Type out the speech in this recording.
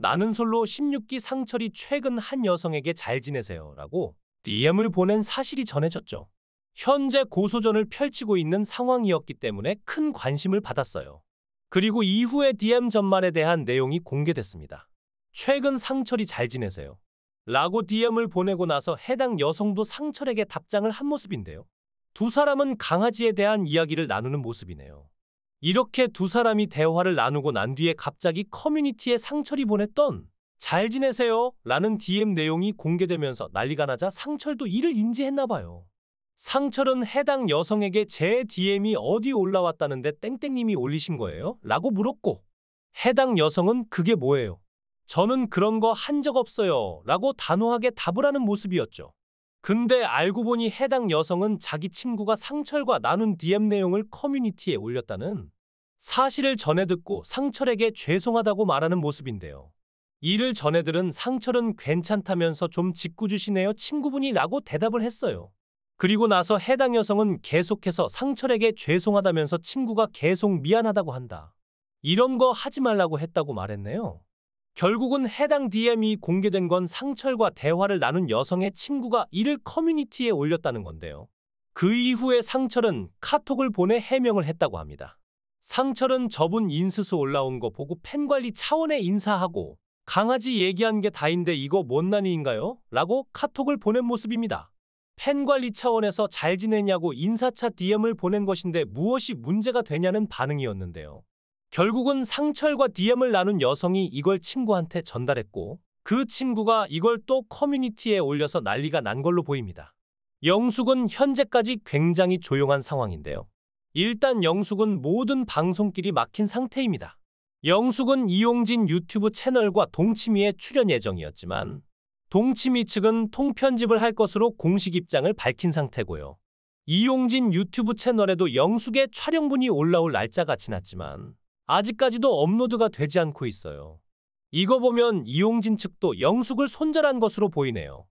나는 솔로 16기 상철이 최근 한 여성에게 잘 지내세요 라고 DM을 보낸 사실이 전해졌죠. 현재 고소전을 펼치고 있는 상황이었기 때문에 큰 관심을 받았어요. 그리고 이후에 DM 전말에 대한 내용이 공개됐습니다. 최근 상철이 잘 지내세요. 라고 DM을 보내고 나서 해당 여성도 상철에게 답장을 한 모습인데요. 두 사람은 강아지에 대한 이야기를 나누는 모습이네요. 이렇게 두 사람이 대화를 나누고 난 뒤에 갑자기 커뮤니티에 상철이 보냈던 잘 지내세요 라는 DM 내용이 공개되면서 난리가 나자 상철도 이를 인지했나 봐요. 상철은 해당 여성에게 제 DM이 어디 올라왔다는데 땡땡님이 올리신 거예요? 라고 물었고 해당 여성은 그게 뭐예요? 저는 그런 거 한 적 없어요 라고 단호하게 답을 하는 모습이었죠. 근데 알고 보니 해당 여성은 자기 친구가 상철과 나눈 DM 내용을 커뮤니티에 올렸다는 사실을 전해 듣고 상철에게 죄송하다고 말하는 모습인데요. 이를 전해들은 상철은 괜찮다면서 좀 짓궂으시네요 친구분이 라고 대답을 했어요. 그리고 나서 해당 여성은 계속해서 상철에게 죄송하다면서 친구가 계속 미안하다고 한다. 이런 거 하지 말라고 했다고 말했네요. 결국은 해당 DM이 공개된 건 상철과 대화를 나눈 여성의 친구가 이를 커뮤니티에 올렸다는 건데요. 그 이후에 상철은 카톡을 보내 해명을 했다고 합니다. 상철은 저분 인스소 올라온 거 보고 팬관리 차원에 인사하고 강아지 얘기한 게 다인데 이거 뭔난이인가요 라고 카톡을 보낸 모습입니다. 팬관리 차원에서 잘 지내냐고 인사차 DM을 보낸 것인데 무엇이 문제가 되냐는 반응이었는데요. 결국은 상철과 DM을 나눈 여성이 이걸 친구한테 전달했고 그 친구가 이걸 또 커뮤니티에 올려서 난리가 난 걸로 보입니다. 영숙은 현재까지 굉장히 조용한 상황인데요. 일단 영숙은 모든 방송길이 막힌 상태입니다. 영숙은 이용진 유튜브 채널과 동치미에 출연 예정이었지만 동치미 측은 통편집을 할 것으로 공식 입장을 밝힌 상태고요. 이용진 유튜브 채널에도 영숙의 촬영분이 올라올 날짜가 지났지만 아직까지도 업로드가 되지 않고 있어요. 이거 보면 이용진 측도 영숙을 손절한 것으로 보이네요.